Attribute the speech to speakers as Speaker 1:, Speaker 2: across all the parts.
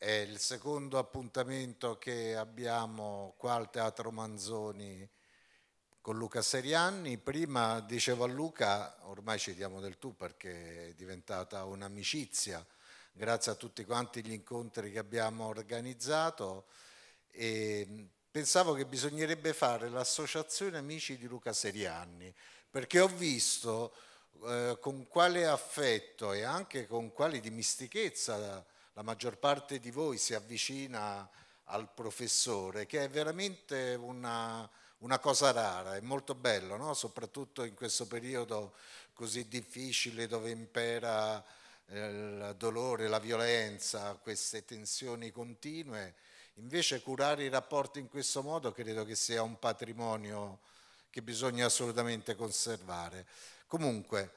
Speaker 1: È il secondo appuntamento che abbiamo qua al Teatro Manzoni con Luca Serianni. Prima dicevo a Luca, ormai ci diamo del tu perché è diventata un'amicizia, grazie a tutti quanti gli incontri che abbiamo organizzato. E pensavo che bisognerebbe fare l'associazione Amici di Luca Serianni, perché ho visto eh, con quale affetto e anche con quale dimistichezza la maggior parte di voi si avvicina al professore, che è veramente una, una cosa rara, è molto bello, no? soprattutto in questo periodo così difficile dove impera eh, il dolore, la violenza, queste tensioni continue. Invece curare i rapporti in questo modo credo che sia un patrimonio che bisogna assolutamente conservare. Comunque,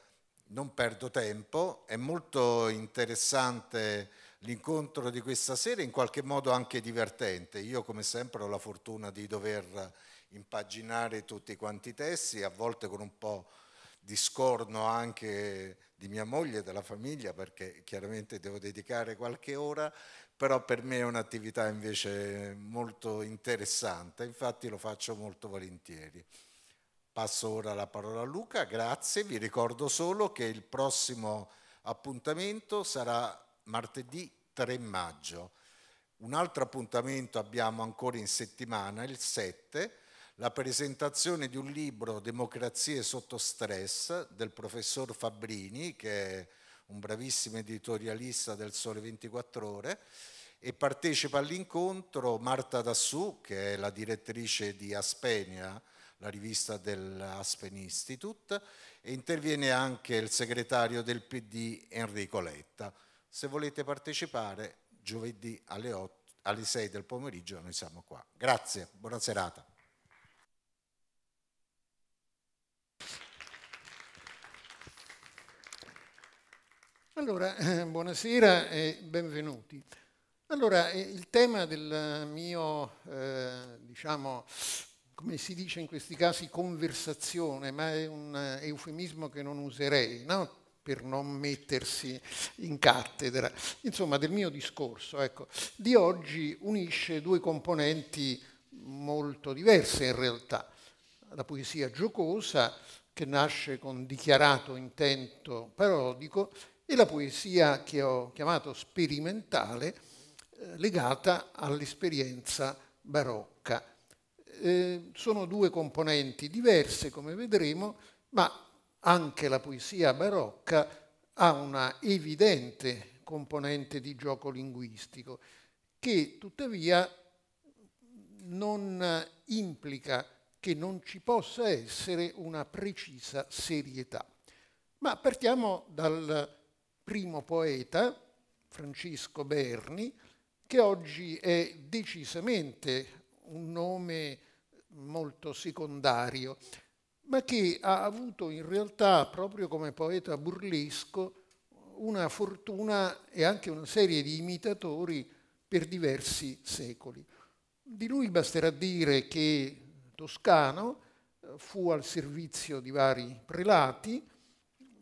Speaker 1: non perdo tempo, è molto interessante l'incontro di questa sera è in qualche modo anche divertente. Io come sempre ho la fortuna di dover impaginare tutti quanti i testi, a volte con un po' di scorno anche di mia moglie e della famiglia perché chiaramente devo dedicare qualche ora, però per me è un'attività invece molto interessante, infatti lo faccio molto volentieri. Passo ora la parola a Luca, grazie, vi ricordo solo che il prossimo appuntamento sarà martedì 3 maggio. Un altro appuntamento abbiamo ancora in settimana, il 7, la presentazione di un libro Democrazie sotto stress del professor Fabrini, che è un bravissimo editorialista del Sole 24 ore, e partecipa all'incontro Marta Dassù, che è la direttrice di Aspenia, la rivista dell'Aspen Institute, e interviene anche il segretario del PD Enrico Letta. Se volete partecipare, giovedì alle, 8, alle 6 del pomeriggio noi siamo qua. Grazie, buona serata.
Speaker 2: Allora, eh, buonasera e benvenuti. Allora, eh, il tema del mio, eh, diciamo, come si dice in questi casi, conversazione, ma è un eh, eufemismo che non userei, no? per non mettersi in cattedra. Insomma, del mio discorso, ecco, di oggi unisce due componenti molto diverse in realtà. La poesia giocosa, che nasce con dichiarato intento parodico, e la poesia che ho chiamato sperimentale, eh, legata all'esperienza barocca. Eh, sono due componenti diverse, come vedremo, ma anche la poesia barocca ha una evidente componente di gioco linguistico che tuttavia non implica che non ci possa essere una precisa serietà. Ma partiamo dal primo poeta, Francesco Berni, che oggi è decisamente un nome molto secondario ma che ha avuto in realtà, proprio come poeta burlesco, una fortuna e anche una serie di imitatori per diversi secoli. Di lui basterà dire che Toscano eh, fu al servizio di vari prelati,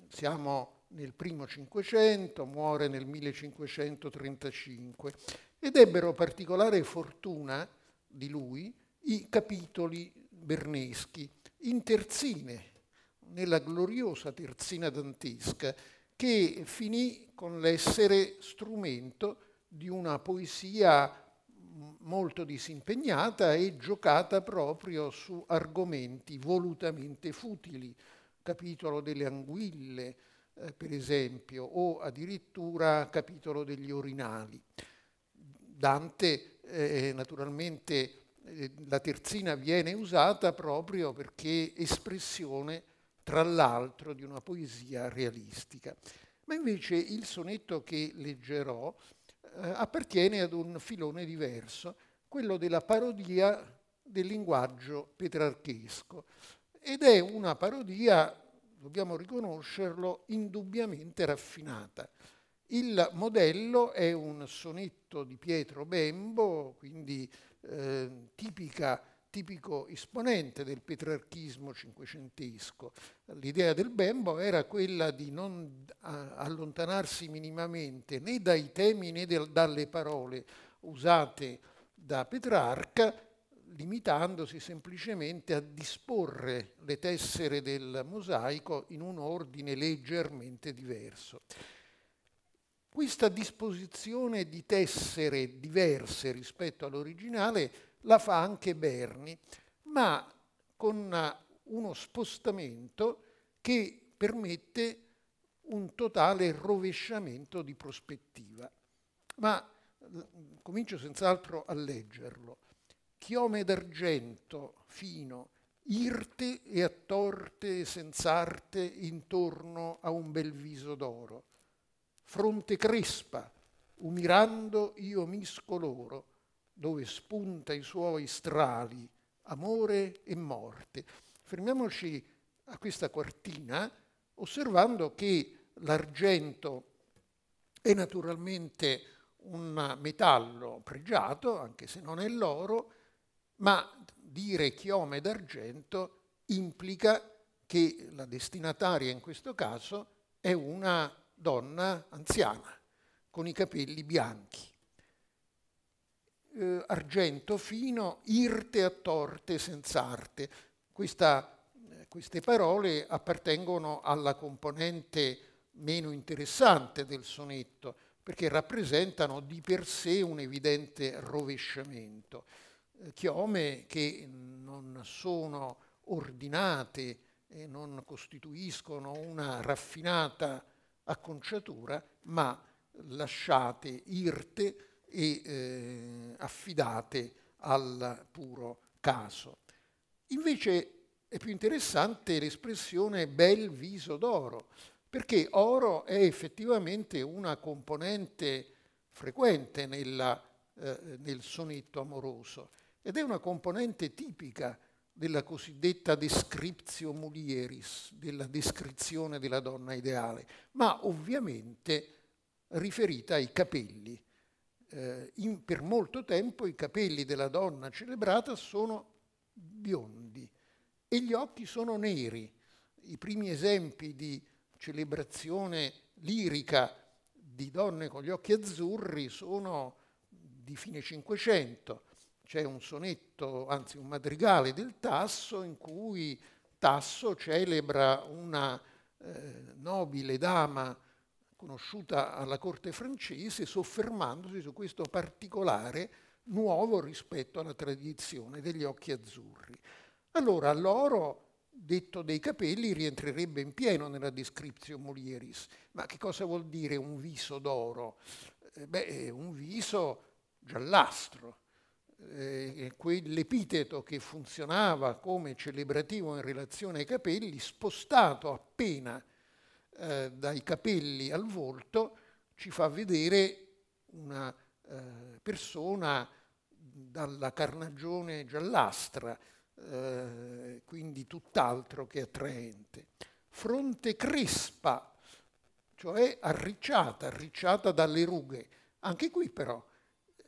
Speaker 2: siamo nel primo Cinquecento, muore nel 1535, ed ebbero particolare fortuna di lui i capitoli berneschi in terzine, nella gloriosa terzina dantesca, che finì con l'essere strumento di una poesia molto disimpegnata e giocata proprio su argomenti volutamente futili, capitolo delle anguille, eh, per esempio, o addirittura capitolo degli orinali. Dante eh, naturalmente eh, la terzina viene usata proprio perché espressione, tra l'altro, di una poesia realistica. Ma invece il sonetto che leggerò eh, appartiene ad un filone diverso, quello della parodia del linguaggio petrarchesco. Ed è una parodia, dobbiamo riconoscerlo, indubbiamente raffinata. Il modello è un sonetto di Pietro Bembo, quindi Ehm, tipica, tipico esponente del petrarchismo cinquecentesco. L'idea del Bembo era quella di non allontanarsi minimamente né dai temi né dalle parole usate da Petrarca, limitandosi semplicemente a disporre le tessere del mosaico in un ordine leggermente diverso. Questa disposizione di tessere diverse rispetto all'originale la fa anche Berni, ma con uno spostamento che permette un totale rovesciamento di prospettiva. Ma comincio senz'altro a leggerlo. Chiome d'argento fino, irte e attorte senz'arte intorno a un bel viso d'oro fronte crespa, umirando io misco loro, dove spunta i suoi strali, amore e morte. Fermiamoci a questa quartina osservando che l'argento è naturalmente un metallo pregiato, anche se non è l'oro, ma dire chiome d'argento implica che la destinataria in questo caso è una donna anziana con i capelli bianchi. Eh, argento fino, irte a torte senza arte. Eh, queste parole appartengono alla componente meno interessante del sonetto, perché rappresentano di per sé un evidente rovesciamento. Eh, chiome che non sono ordinate e non costituiscono una raffinata acconciatura, ma lasciate irte e eh, affidate al puro caso. Invece è più interessante l'espressione bel viso d'oro, perché oro è effettivamente una componente frequente nella, eh, nel sonetto amoroso ed è una componente tipica della cosiddetta descriptio mulieris, della descrizione della donna ideale, ma ovviamente riferita ai capelli. Eh, in, per molto tempo i capelli della donna celebrata sono biondi e gli occhi sono neri. I primi esempi di celebrazione lirica di donne con gli occhi azzurri sono di fine Cinquecento c'è un sonetto, anzi un madrigale del Tasso in cui Tasso celebra una eh, nobile dama conosciuta alla corte francese soffermandosi su questo particolare nuovo rispetto alla tradizione degli occhi azzurri. Allora l'oro detto dei capelli rientrerebbe in pieno nella descrizione Molieris. Ma che cosa vuol dire un viso d'oro? Eh, beh, un viso giallastro, eh, quell'epiteto che funzionava come celebrativo in relazione ai capelli, spostato appena eh, dai capelli al volto, ci fa vedere una eh, persona dalla carnagione giallastra, eh, quindi tutt'altro che attraente. Fronte crespa, cioè arricciata, arricciata dalle rughe. Anche qui però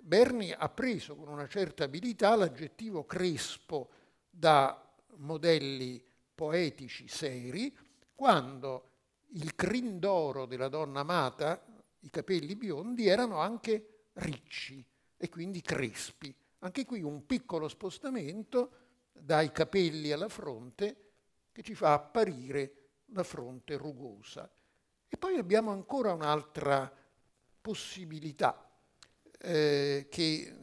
Speaker 2: Berni ha preso con una certa abilità l'aggettivo crespo da modelli poetici seri, quando il crin d'oro della donna amata, i capelli biondi, erano anche ricci e quindi crespi. Anche qui un piccolo spostamento dai capelli alla fronte che ci fa apparire la fronte rugosa. E poi abbiamo ancora un'altra possibilità, eh, che eh,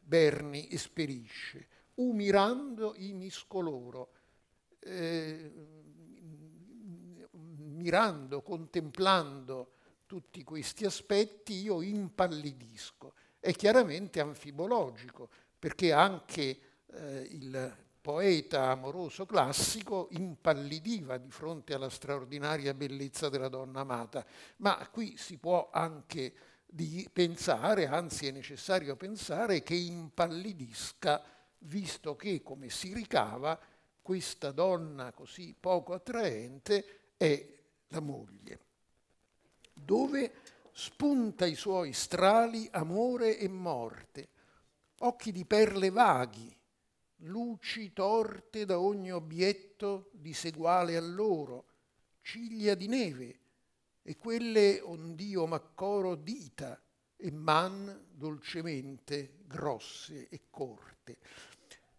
Speaker 2: Berni esperisce, umirando i miscoloro, eh, mirando, contemplando tutti questi aspetti, io impallidisco. È chiaramente anfibologico, perché anche eh, il poeta amoroso classico impallidiva di fronte alla straordinaria bellezza della donna amata, ma qui si può anche di pensare, anzi è necessario pensare, che impallidisca, visto che, come si ricava, questa donna così poco attraente è la moglie, dove spunta i suoi strali amore e morte, occhi di perle vaghi, luci torte da ogni obietto diseguale a loro, ciglia di neve, e quelle ond'io m'accoro dita e man dolcemente grosse e corte.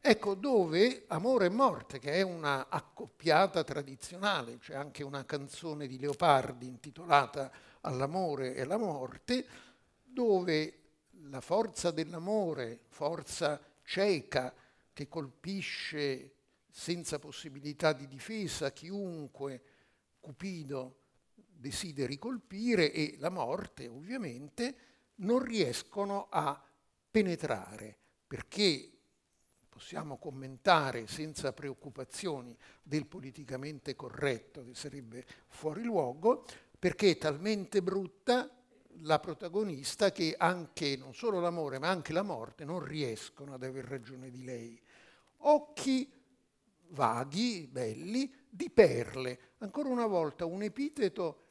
Speaker 2: Ecco dove Amore e Morte, che è una accoppiata tradizionale, c'è anche una canzone di Leopardi intitolata All'amore e la morte, dove la forza dell'amore, forza cieca che colpisce senza possibilità di difesa chiunque, Cupido desideri colpire e la morte ovviamente non riescono a penetrare perché possiamo commentare senza preoccupazioni del politicamente corretto che sarebbe fuori luogo perché è talmente brutta la protagonista che anche non solo l'amore ma anche la morte non riescono ad aver ragione di lei. Occhi vaghi, belli, di perle. Ancora una volta un epiteto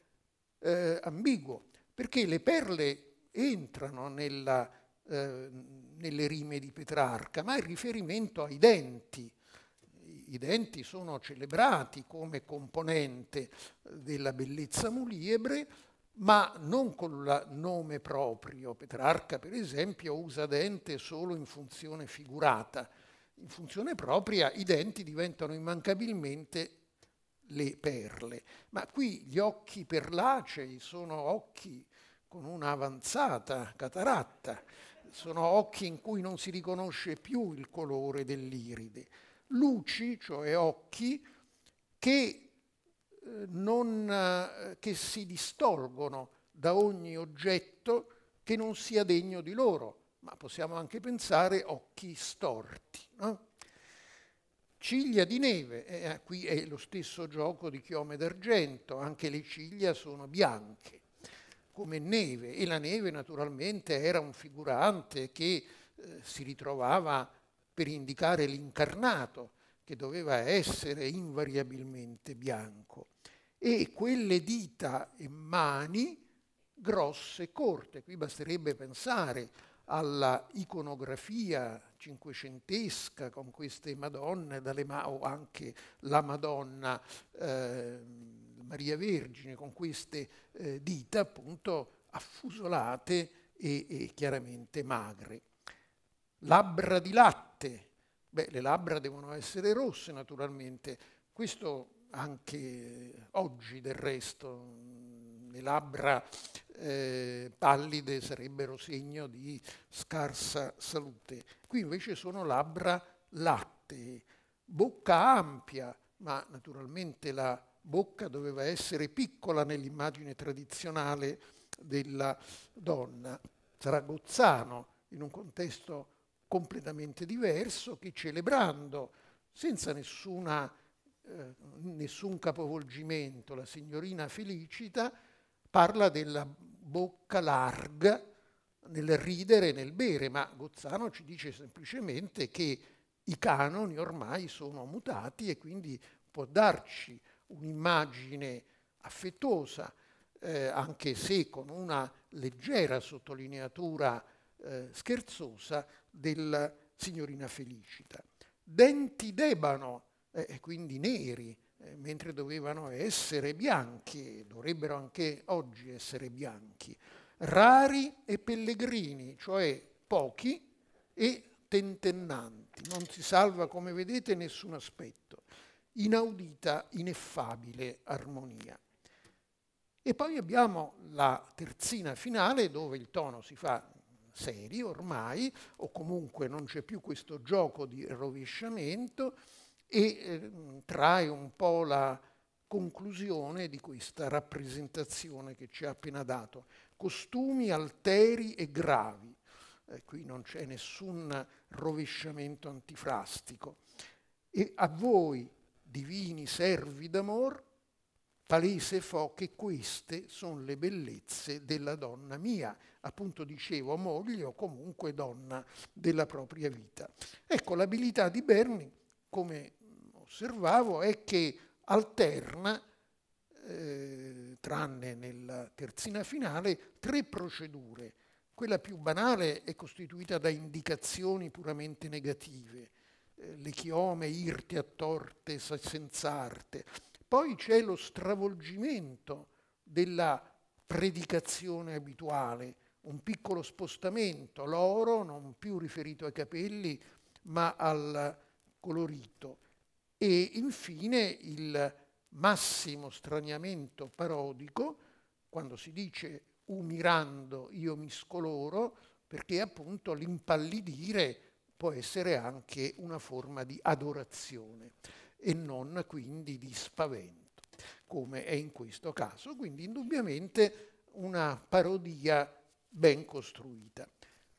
Speaker 2: eh, ambiguo, perché le perle entrano nella, eh, nelle rime di Petrarca, ma il riferimento ai denti. I denti sono celebrati come componente eh, della bellezza muliebre, ma non col nome proprio. Petrarca, per esempio, usa dente solo in funzione figurata. In funzione propria i denti diventano immancabilmente le perle, ma qui gli occhi perlacei sono occhi con una avanzata cataratta, sono occhi in cui non si riconosce più il colore dell'iride. Luci, cioè occhi, che, eh, non, eh, che si distolgono da ogni oggetto che non sia degno di loro, ma possiamo anche pensare occhi storti. No? Ciglia di neve, eh, qui è lo stesso gioco di chiome d'argento, anche le ciglia sono bianche, come neve, e la neve naturalmente era un figurante che eh, si ritrovava per indicare l'incarnato, che doveva essere invariabilmente bianco, e quelle dita e mani grosse e corte, qui basterebbe pensare alla iconografia cinquecentesca con queste Madonne, ma o anche la Madonna eh, Maria Vergine, con queste eh, dita appunto affusolate e, e, chiaramente magre. Labbra di latte, beh le labbra devono essere rosse naturalmente, questo anche oggi del resto le labbra eh, pallide sarebbero segno di scarsa salute. Qui invece sono labbra lattee, bocca ampia, ma naturalmente la bocca doveva essere piccola nell'immagine tradizionale della donna. Sarà Gozzano in un contesto completamente diverso, che celebrando senza nessuna, eh, nessun capovolgimento la signorina Felicita, parla della bocca larga nel ridere e nel bere, ma Gozzano ci dice semplicemente che i canoni ormai sono mutati e quindi può darci un'immagine affettuosa, eh, anche se con una leggera sottolineatura eh, scherzosa della signorina Felicita. Denti d'ebano, eh, e eh, quindi neri, eh, mentre dovevano essere bianchi, dovrebbero anche oggi essere bianchi, rari e pellegrini, cioè pochi e tentennanti, non si salva come vedete nessun aspetto, inaudita, ineffabile armonia. E poi abbiamo la terzina finale dove il tono si fa serio ormai, o comunque non c'è più questo gioco di rovesciamento, e ehm, trae un po' la conclusione di questa rappresentazione che ci ha appena dato. Costumi alteri e gravi, eh, qui non c'è nessun rovesciamento antifrastico. E a voi, divini servi d'amor, palese fo che queste sono le bellezze della donna mia, appunto dicevo moglie o comunque donna della propria vita. Ecco, l'abilità di Berni, come osservavo è che alterna, eh, tranne nella terzina finale, tre procedure. Quella più banale è costituita da indicazioni puramente negative, eh, le chiome irte a torte senza arte. Poi c'è lo stravolgimento della predicazione abituale, un piccolo spostamento, l'oro non più riferito ai capelli ma al colorito e infine il massimo straniamento parodico, quando si dice umirando io mi scoloro, perché appunto l'impallidire può essere anche una forma di adorazione e non quindi di spavento, come è in questo caso. Quindi indubbiamente una parodia ben costruita.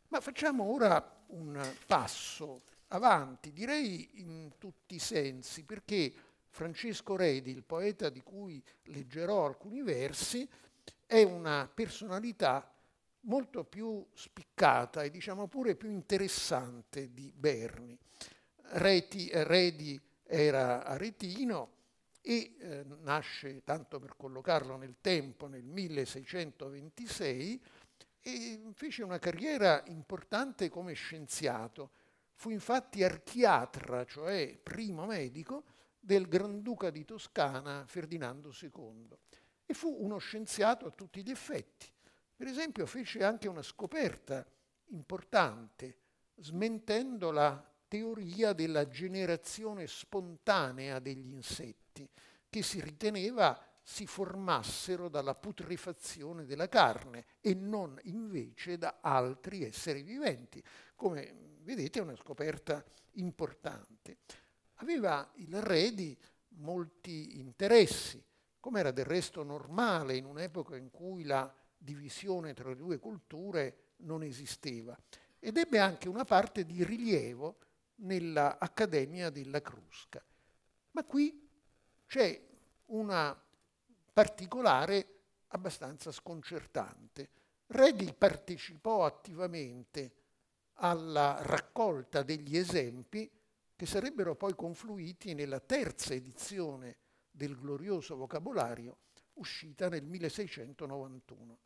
Speaker 2: Ma facciamo ora un passo avanti, direi in tutti i sensi, perché Francesco Redi, il poeta di cui leggerò alcuni versi, è una personalità molto più spiccata e diciamo pure più interessante di Berni. Reti, Redi era aretino e eh, nasce, tanto per collocarlo nel tempo, nel 1626 e fece una carriera importante come scienziato Fu infatti archiatra, cioè primo medico, del Granduca di Toscana Ferdinando II e fu uno scienziato a tutti gli effetti. Per esempio fece anche una scoperta importante, smentendo la teoria della generazione spontanea degli insetti, che si riteneva si formassero dalla putrefazione della carne e non invece da altri esseri viventi, come vedete è una scoperta importante. Aveva il re di molti interessi, come era del resto normale in un'epoca in cui la divisione tra le due culture non esisteva, ed ebbe anche una parte di rilievo nell'Accademia della Crusca. Ma qui c'è una particolare abbastanza sconcertante. Redi partecipò attivamente alla raccolta degli esempi che sarebbero poi confluiti nella terza edizione del glorioso vocabolario uscita nel 1691.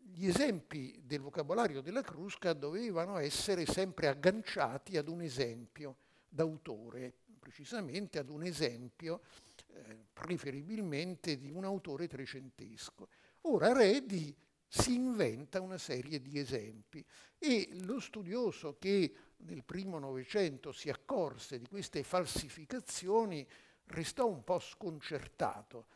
Speaker 2: Gli esempi del vocabolario della Crusca dovevano essere sempre agganciati ad un esempio d'autore, precisamente ad un esempio eh, preferibilmente di un autore trecentesco. Ora Redi si inventa una serie di esempi e lo studioso che nel primo Novecento si accorse di queste falsificazioni restò un po' sconcertato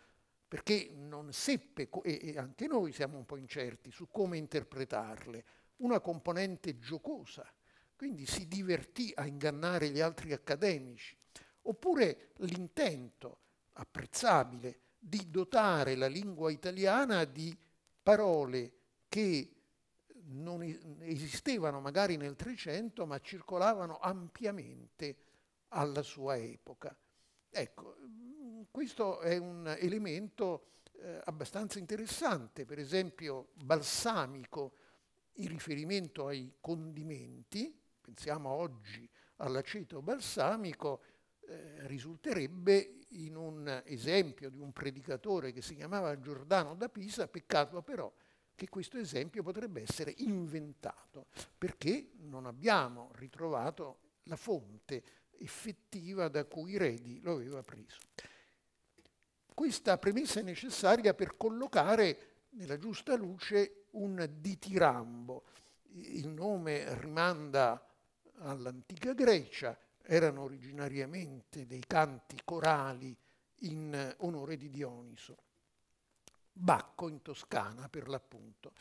Speaker 2: perché non seppe, e anche noi siamo un po' incerti su come interpretarle, una componente giocosa, quindi si divertì a ingannare gli altri accademici, oppure l'intento apprezzabile di dotare la lingua italiana di parole che non esistevano magari nel Trecento, ma circolavano ampiamente alla sua epoca. Ecco, questo è un elemento eh, abbastanza interessante, per esempio balsamico in riferimento ai condimenti, pensiamo oggi all'aceto balsamico, eh, risulterebbe in un esempio di un predicatore che si chiamava Giordano da Pisa, peccato però che questo esempio potrebbe essere inventato, perché non abbiamo ritrovato la fonte effettiva da cui Redi lo aveva preso. Questa premessa è necessaria per collocare nella giusta luce un ditirambo. Il nome rimanda all'antica Grecia, erano originariamente dei canti corali in onore di Dioniso. Bacco in Toscana, per l'appunto.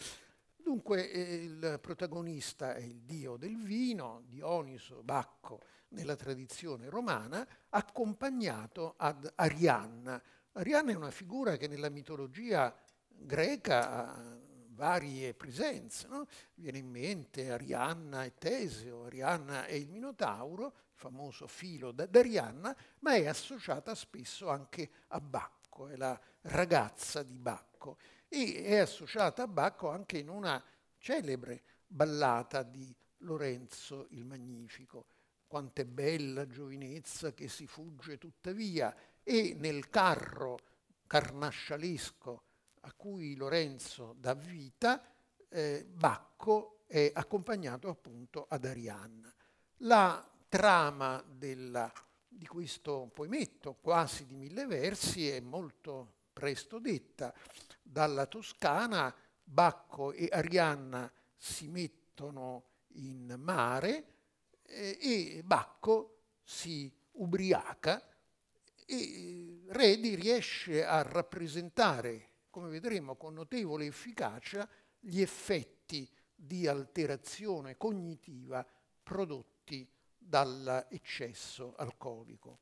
Speaker 2: Dunque eh, il protagonista è il dio del vino, Dioniso, Bacco, nella tradizione romana, accompagnato ad Arianna. Arianna è una figura che nella mitologia greca varie presenze. No? Viene in mente Arianna e Teseo, Arianna e il Minotauro, il famoso filo d'Arianna, ma è associata spesso anche a Bacco, è la ragazza di Bacco. E è associata a Bacco anche in una celebre ballata di Lorenzo il Magnifico. Quant'è bella giovinezza che si fugge tuttavia, e nel carro carnascialesco a cui Lorenzo dà vita, eh, Bacco è accompagnato appunto ad Arianna. La trama della, di questo poemetto, quasi di mille versi, è molto presto detta. Dalla Toscana Bacco e Arianna si mettono in mare eh, e Bacco si ubriaca e eh, Redi riesce a rappresentare come vedremo con notevole efficacia, gli effetti di alterazione cognitiva prodotti dall'eccesso alcolico.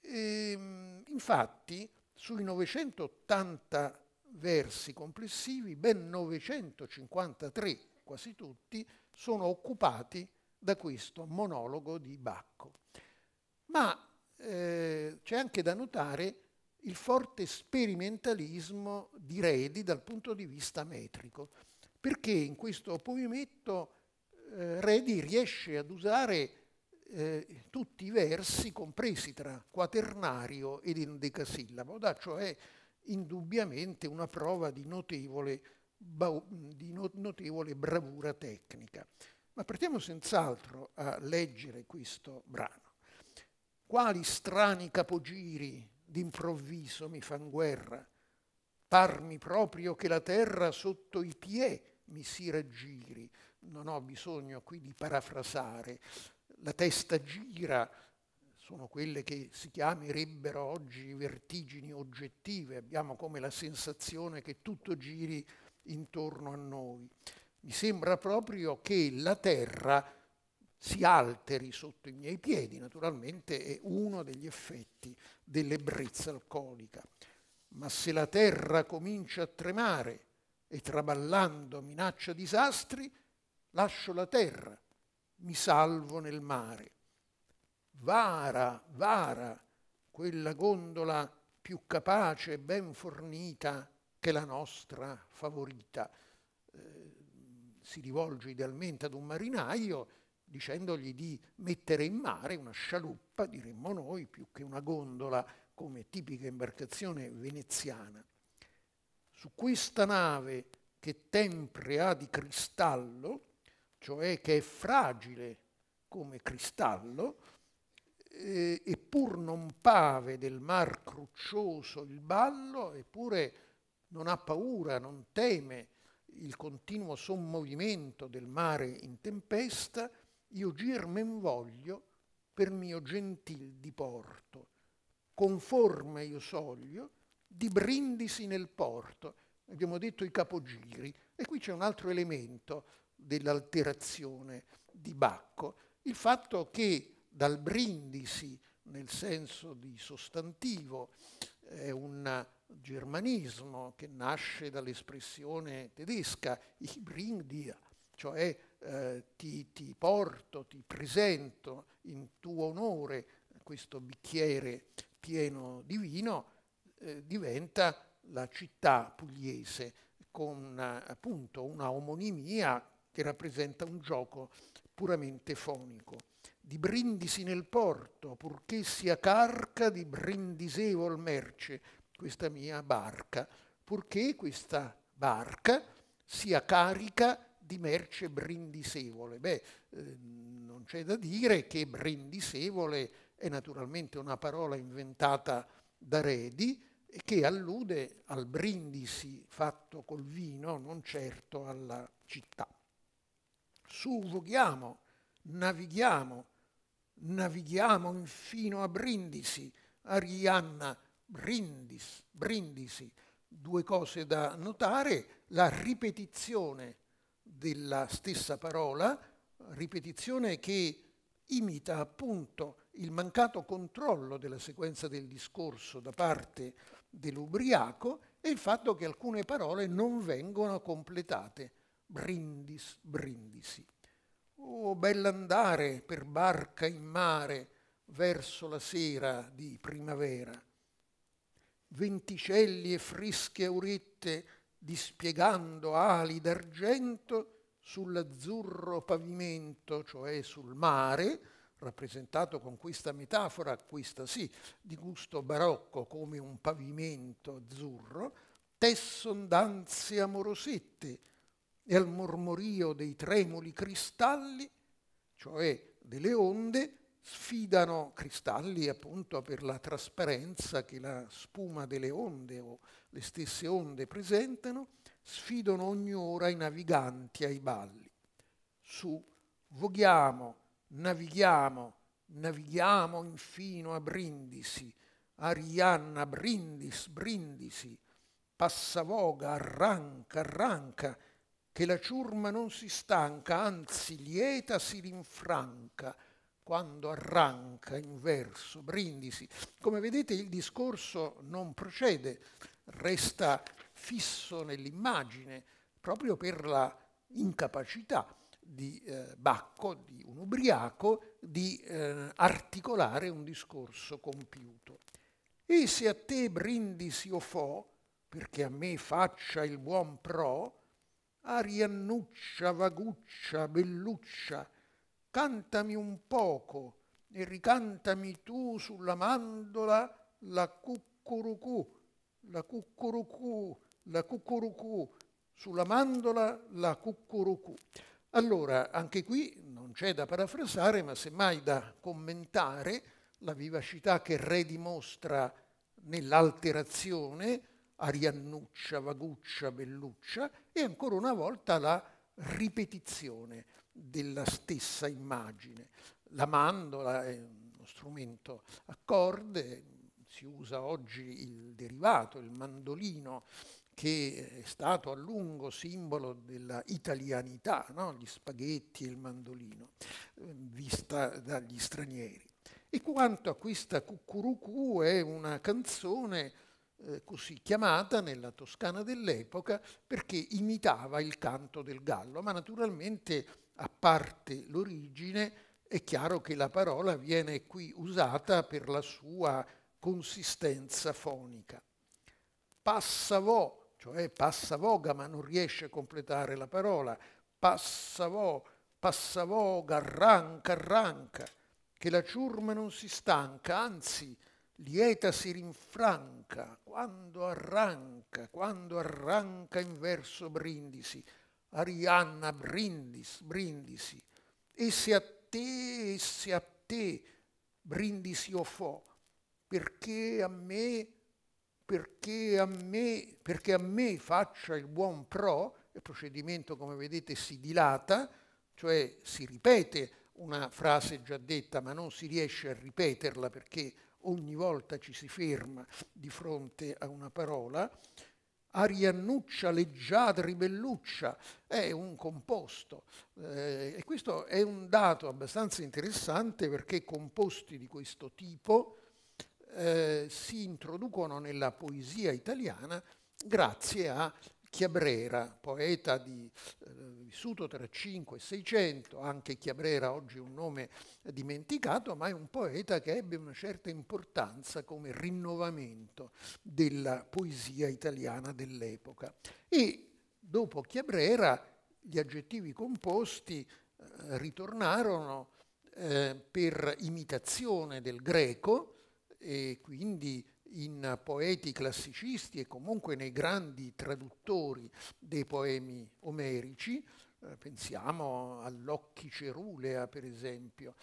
Speaker 2: E, ehm, infatti, sui 980 versi complessivi, ben 953, quasi tutti, sono occupati da questo monologo di Bacco. Ma eh, c'è anche da notare il forte sperimentalismo di Redi dal punto di vista metrico, perché in questo poemetto eh, Redi riesce ad usare eh, tutti i versi compresi tra quaternario ed endecasillabo, da cioè indubbiamente una prova di notevole, di no notevole bravura tecnica. Ma partiamo senz'altro a leggere questo brano. Quali strani capogiri d'improvviso mi fan guerra. Parmi proprio che la terra sotto i piè mi si raggiri. Non ho bisogno qui di parafrasare. La testa gira, sono quelle che si chiamerebbero oggi vertigini oggettive. Abbiamo come la sensazione che tutto giri intorno a noi. Mi sembra proprio che la terra si alteri sotto i miei piedi, naturalmente è uno degli effetti dell'ebbrezza alcolica. Ma se la terra comincia a tremare e traballando minaccia disastri, lascio la terra, mi salvo nel mare. Vara, vara, quella gondola più capace e ben fornita che la nostra favorita. Eh, si rivolge idealmente ad un marinaio dicendogli di mettere in mare una scialuppa, diremmo noi, più che una gondola come tipica imbarcazione veneziana. Su questa nave che tempre ha di cristallo, cioè che è fragile come cristallo, eh, e non pave del mar cruccioso il ballo, eppure non ha paura, non teme il continuo sommovimento del mare in tempesta, io gir men voglio per mio gentil diporto, conforme io soglio di brindisi nel porto, abbiamo detto i capogiri, e qui c'è un altro elemento dell'alterazione di Bacco, il fatto che dal brindisi, nel senso di sostantivo, è un germanismo che nasce dall'espressione tedesca, ich bring dir, cioè eh, ti, ti, porto, ti presento in tuo onore questo bicchiere pieno di vino, eh, diventa la città pugliese con appunto una omonimia che rappresenta un gioco puramente fonico. Di brindisi nel porto, purché sia carca di brindisevol merce, questa mia barca, purché questa barca sia carica di merce brindisevole. Beh, eh, non c'è da dire che brindisevole è naturalmente una parola inventata da Redi che allude al brindisi fatto col vino, non certo alla città. Suvoghiamo, navighiamo, navighiamo fino a Brindisi, Arianna, Brindis, Brindisi. Due cose da notare, la ripetizione della stessa parola, ripetizione che imita appunto il mancato controllo della sequenza del discorso da parte dell'ubriaco e il fatto che alcune parole non vengono completate. Brindis, brindisi. O oh, bell'andare per barca in mare verso la sera di primavera. Venticelli e fresche aurette dispiegando ali d'argento sull'azzurro pavimento, cioè sul mare, rappresentato con questa metafora, questa sì, di gusto barocco come un pavimento azzurro, tesson danze amorosetti e al mormorio dei tremuli cristalli, cioè delle onde, sfidano cristalli appunto per la trasparenza che la spuma delle onde o le stesse onde presentano, sfidano ogni ora i naviganti ai balli. Su voghiamo, navighiamo, navighiamo infino a Brindisi, Arianna, Brindis, Brindisi, passavoga, arranca, arranca, che la ciurma non si stanca, anzi lieta si rinfranca, quando arranca in verso, brindisi. Come vedete il discorso non procede, resta fisso nell'immagine, proprio per la incapacità di eh, Bacco, di un ubriaco, di eh, articolare un discorso compiuto. E se a te brindisi o fo, perché a me faccia il buon pro, ariannuccia, vaguccia, belluccia, Cantami un poco e ricantami tu sulla mandola la cuccurucù, la cuccurucù, la cuccurucù, sulla mandola la cuccurucù. Allora, anche qui non c'è da parafrasare, ma semmai da commentare la vivacità che Re dimostra nell'alterazione, Ariannuccia, Vaguccia, Belluccia, e ancora una volta la ripetizione della stessa immagine. La mandola è uno strumento a corde, si usa oggi il derivato, il mandolino, che è stato a lungo simbolo della italianità, no? gli spaghetti e il mandolino, ehm, vista dagli stranieri. E quanto a questa Cucurucù è una canzone eh, così chiamata nella Toscana dell'epoca perché imitava il canto del gallo, ma naturalmente a parte l'origine, è chiaro che la parola viene qui usata per la sua consistenza fonica. Passavo, cioè passavoga, ma non riesce a completare la parola, passavo, passavoga, arranca, arranca, che la ciurma non si stanca, anzi lieta si rinfranca, quando arranca, quando arranca in verso brindisi, Arianna Brindis, Brindisi, esse a te, esse a te, Brindisi o fo, perché a me, perché a me, perché a me faccia il buon pro, il procedimento come vedete si dilata, cioè si ripete una frase già detta ma non si riesce a ripeterla perché ogni volta ci si ferma di fronte a una parola, Ariannuccia, leggiata, ribelluccia, è un composto. Eh, e questo è un dato abbastanza interessante perché composti di questo tipo eh, si introducono nella poesia italiana grazie a Chiabrera, poeta di, eh, vissuto tra 5 e 600, anche Chiabrera oggi è un nome dimenticato, ma è un poeta che ebbe una certa importanza come rinnovamento della poesia italiana dell'epoca. E dopo Chiabrera gli aggettivi composti eh, ritornarono eh, per imitazione del greco e quindi in poeti classicisti e comunque nei grandi traduttori dei poemi omerici, eh, pensiamo all'occhi cerulea per esempio,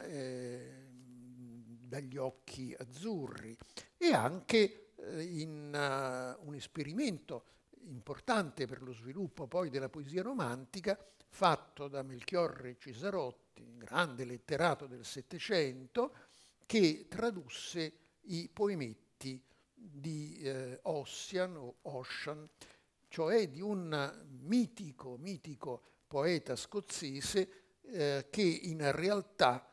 Speaker 2: eh, dagli occhi azzurri e anche eh, in uh, un esperimento importante per lo sviluppo poi della poesia romantica fatto da Melchiorre Cesarotti, grande letterato del Settecento, che tradusse i poemetti diritti di eh, Ossian o Ossian, cioè di un mitico, mitico poeta scozzese eh, che in realtà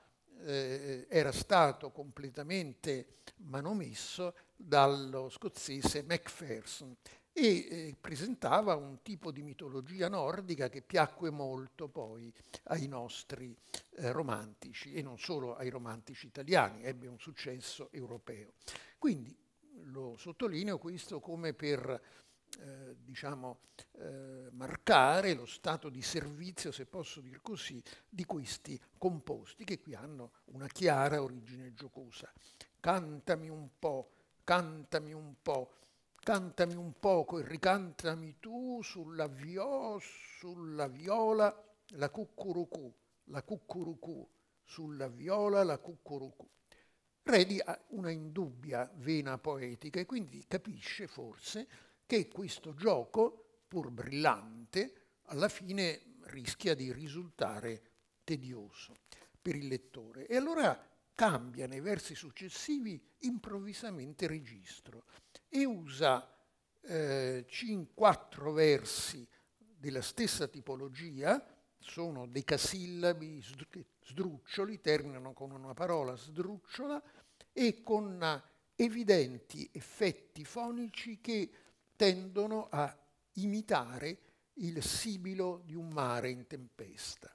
Speaker 2: eh, era stato completamente manomesso dallo scozzese Macpherson e eh, presentava un tipo di mitologia nordica che piacque molto poi ai nostri eh, romantici e non solo ai romantici italiani, ebbe un successo europeo. Quindi lo sottolineo questo come per eh, diciamo, eh, marcare lo stato di servizio, se posso dir così, di questi composti che qui hanno una chiara origine giocosa. Cantami un po', cantami un po', cantami un poco e ricantami tu sulla viò, sulla viola, la cuccurucù, la cuccurucù, sulla viola, la cuccurucù. Redi ha una indubbia vena poetica e quindi capisce forse che questo gioco, pur brillante, alla fine rischia di risultare tedioso per il lettore. E allora cambia nei versi successivi improvvisamente registro e usa eh, quattro versi della stessa tipologia, sono decasillabi, sdruccioli, terminano con una parola sdrucciola e con eh, evidenti effetti fonici che tendono a imitare il sibilo di un mare in tempesta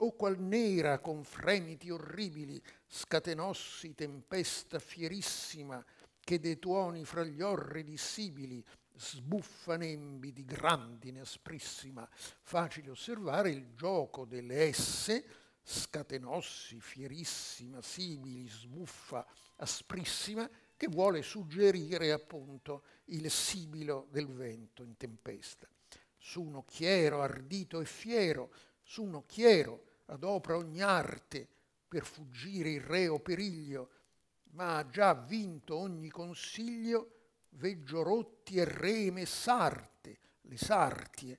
Speaker 2: o qual nera con fremiti orribili scatenossi tempesta fierissima che dei tuoni fra gli orridi sibili sbuffa nembi di grandine asprissima. Facile osservare il gioco delle esse, scatenossi, fierissima, sibili sbuffa, asprissima, che vuole suggerire appunto il sibilo del vento in tempesta. Su un occhiero ardito e fiero, su un occhiero adopra ogni arte per fuggire il reo periglio, ma ha già vinto ogni consiglio, veggio rotti e reme sarte, le sartie,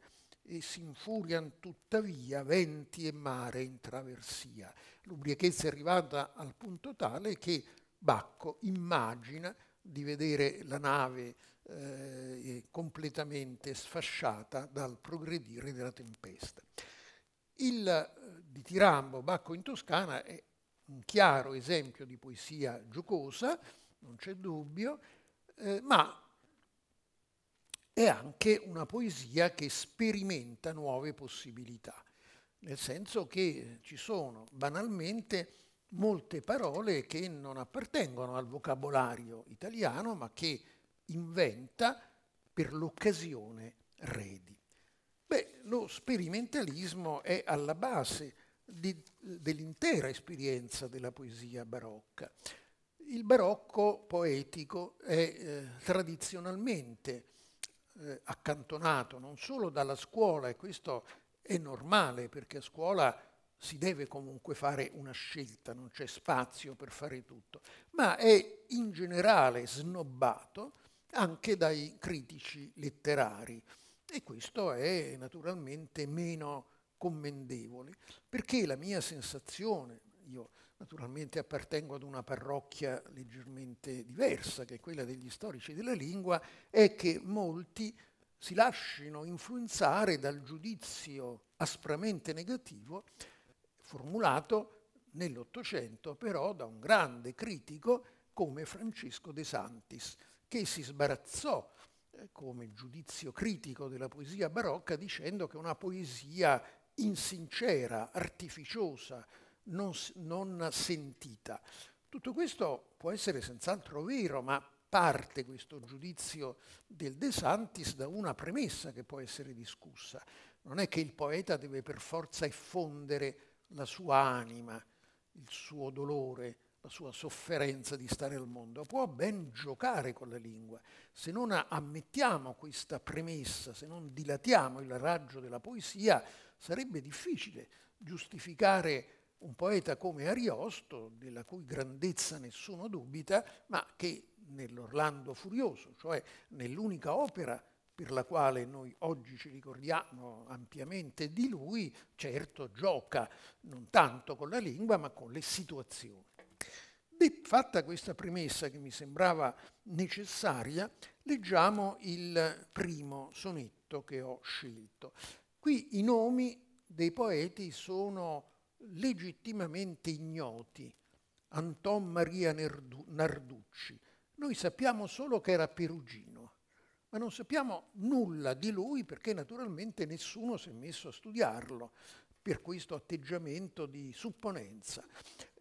Speaker 2: e s'infurian tuttavia venti e mare in traversia. L'ubriachezza è arrivata al punto tale che Bacco immagina di vedere la nave eh, completamente sfasciata dal progredire della tempesta. Il eh, di Tirambo, Bacco in Toscana, è un chiaro esempio di poesia giocosa, non c'è dubbio, eh, ma è anche una poesia che sperimenta nuove possibilità, nel senso che ci sono banalmente molte parole che non appartengono al vocabolario italiano, ma che inventa per l'occasione Redi lo sperimentalismo è alla base dell'intera esperienza della poesia barocca. Il barocco poetico è eh, tradizionalmente eh, accantonato non solo dalla scuola, e questo è normale perché a scuola si deve comunque fare una scelta, non c'è spazio per fare tutto, ma è in generale snobbato anche dai critici letterari. E questo è naturalmente meno commendevole, perché la mia sensazione, io naturalmente appartengo ad una parrocchia leggermente diversa, che è quella degli storici della lingua, è che molti si lasciano influenzare dal giudizio aspramente negativo formulato nell'Ottocento però da un grande critico come Francesco De Santis, che si sbarazzò eh, come giudizio critico della poesia barocca dicendo che è una poesia insincera, artificiosa, non, non sentita. Tutto questo può essere senz'altro vero, ma parte questo giudizio del De Santis da una premessa che può essere discussa. Non è che il poeta deve per forza effondere la sua anima, il suo dolore, la sua sofferenza di stare al mondo, può ben giocare con la lingua. Se non ammettiamo questa premessa, se non dilatiamo il raggio della poesia, sarebbe difficile giustificare un poeta come Ariosto, della cui grandezza nessuno dubita, ma che nell'Orlando Furioso, cioè nell'unica opera per la quale noi oggi ci ricordiamo ampiamente di lui, certo gioca non tanto con la lingua ma con le situazioni. Beh, fatta questa premessa che mi sembrava necessaria, leggiamo il primo sonetto che ho scelto. Qui i nomi dei poeti sono legittimamente ignoti. Anton Maria Narducci. Noi sappiamo solo che era perugino, ma non sappiamo nulla di lui perché naturalmente nessuno si è messo a studiarlo per questo atteggiamento di supponenza,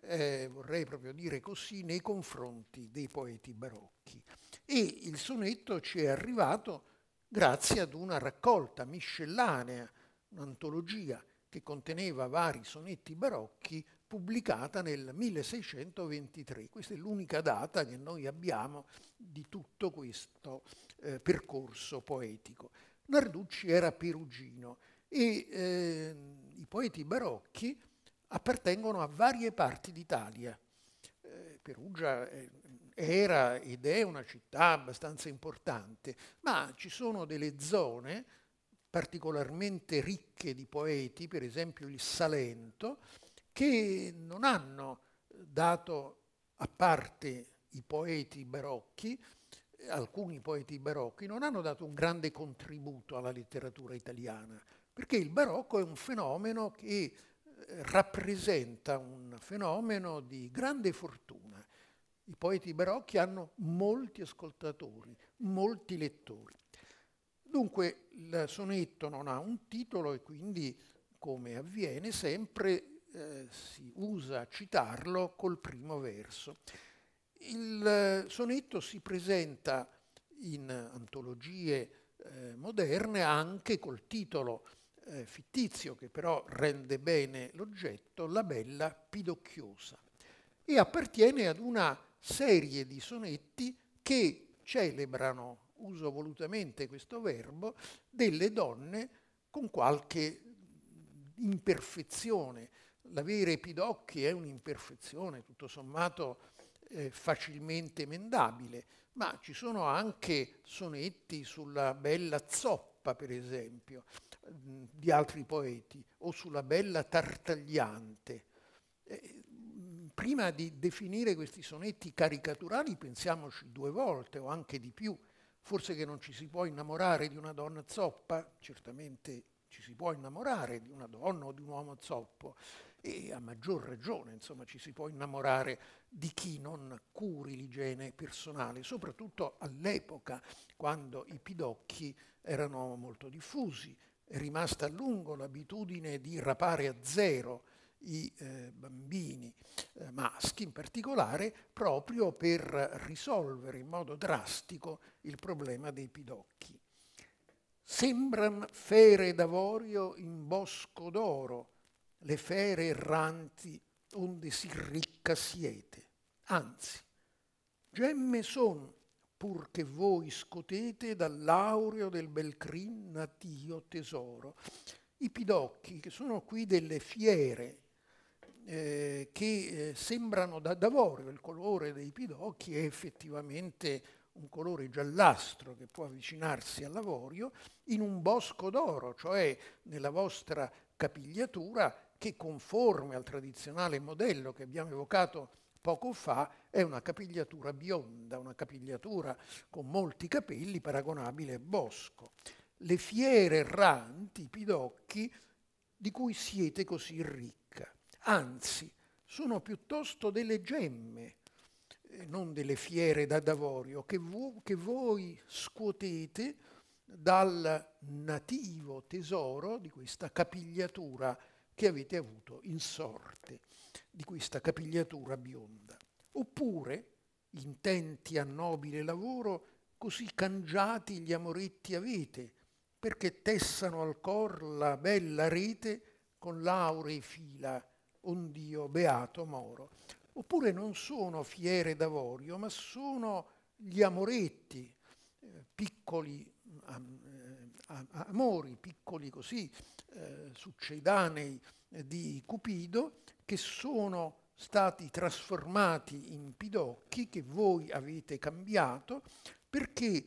Speaker 2: eh, vorrei proprio dire così, nei confronti dei poeti barocchi. E il sonetto ci è arrivato grazie ad una raccolta miscellanea, un'antologia che conteneva vari sonetti barocchi pubblicata nel 1623. Questa è l'unica data che noi abbiamo di tutto questo eh, percorso poetico. Narducci era perugino e eh, i poeti barocchi appartengono a varie parti d'Italia. Eh, Perugia eh,
Speaker 1: era
Speaker 2: ed è una città abbastanza importante, ma ci sono delle zone particolarmente ricche di poeti, per esempio il Salento, che non hanno dato a parte i poeti barocchi, alcuni poeti barocchi, non hanno dato un grande contributo alla letteratura italiana. Perché il barocco è un fenomeno che eh, rappresenta un fenomeno di grande fortuna. I poeti barocchi hanno molti ascoltatori, molti lettori. Dunque il sonetto non ha un titolo e quindi, come avviene sempre, eh, si usa citarlo col primo verso. Il eh, sonetto si presenta in antologie eh, moderne anche col titolo eh, fittizio che però rende bene l'oggetto, la bella Pidocchiosa, e appartiene ad una serie di sonetti che celebrano, uso volutamente questo verbo, delle donne con qualche imperfezione. L'avere pidocchi è un'imperfezione, tutto sommato eh, facilmente emendabile, ma ci sono anche sonetti sulla bella zoppa, per esempio, di altri poeti o sulla bella tartagliante. Eh, prima di definire questi sonetti caricaturali pensiamoci due volte o anche di più. Forse che non ci si può innamorare di una donna zoppa, certamente ci si può innamorare di una donna o di un uomo zoppo e a maggior ragione insomma, ci si può innamorare di chi non curi l'igiene personale, soprattutto all'epoca quando i pidocchi erano molto diffusi è rimasta a lungo l'abitudine di rapare a zero i eh, bambini eh, maschi in particolare proprio per risolvere in modo drastico il problema dei pidocchi. Sembran fere d'avorio in bosco d'oro, le fere erranti onde si ricca siete. Anzi, gemme son purché voi scotete dall'aureo del bel crin natio tesoro. I pidocchi, che sono qui delle fiere eh, che eh, sembrano da d'avorio, il colore dei pidocchi è effettivamente un colore giallastro che può avvicinarsi all'avorio, in un bosco d'oro, cioè nella vostra capigliatura che conforme al tradizionale modello che abbiamo evocato poco fa è una capigliatura bionda, una capigliatura con molti capelli paragonabile a Bosco. Le fiere erranti, pidocchi, di cui siete così ricca. Anzi, sono piuttosto delle gemme, eh, non delle fiere da d'avorio, che, vo che voi scuotete dal nativo tesoro di questa capigliatura che avete avuto in sorte di questa capigliatura bionda, oppure, intenti a nobile lavoro, così cangiati gli amoretti avete, perché tessano al cor la bella rete con lauree fila, ond'io beato moro. Oppure non sono fiere d'avorio, ma sono gli amoretti, eh, piccoli am, eh, amori, piccoli così, eh, succedanei di Cupido, che sono stati trasformati in pidocchi che voi avete cambiato perché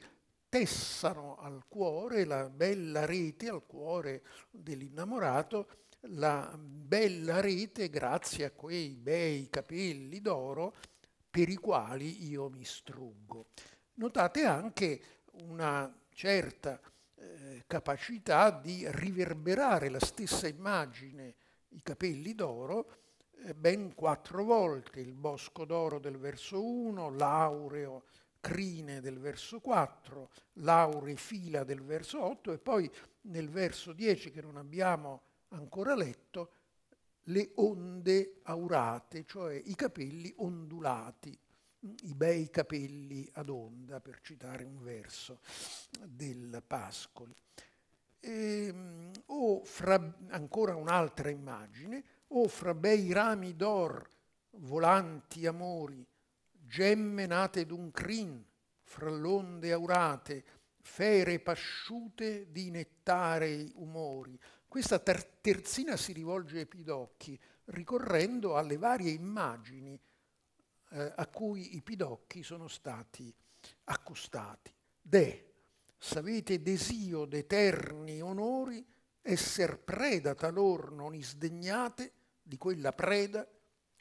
Speaker 2: tessano al cuore la bella rete, al cuore dell'innamorato, la bella rete grazie a quei bei capelli d'oro per i quali io mi struggo. Notate anche una certa eh, capacità di riverberare la stessa immagine, i capelli d'oro, eh, ben quattro volte il Bosco d'Oro del verso 1, l'Aureo Crine del verso 4, l'Aure Fila del verso 8 e poi nel verso 10 che non abbiamo ancora letto, le onde aurate, cioè i capelli ondulati, mm, i bei capelli ad onda, per citare un verso del Pascoli. E, ehm, o fra, ancora un'altra immagine, o oh, fra bei rami d'or, volanti amori, gemme nate d'un crin, fra l'onde aurate, fere pasciute di nettarei umori. Questa terzina si rivolge ai Pidocchi, ricorrendo alle varie immagini eh, a cui i Pidocchi sono stati accostati. De, s'avete desio d'eterni onori, esser preda talor non isdegnate, di quella preda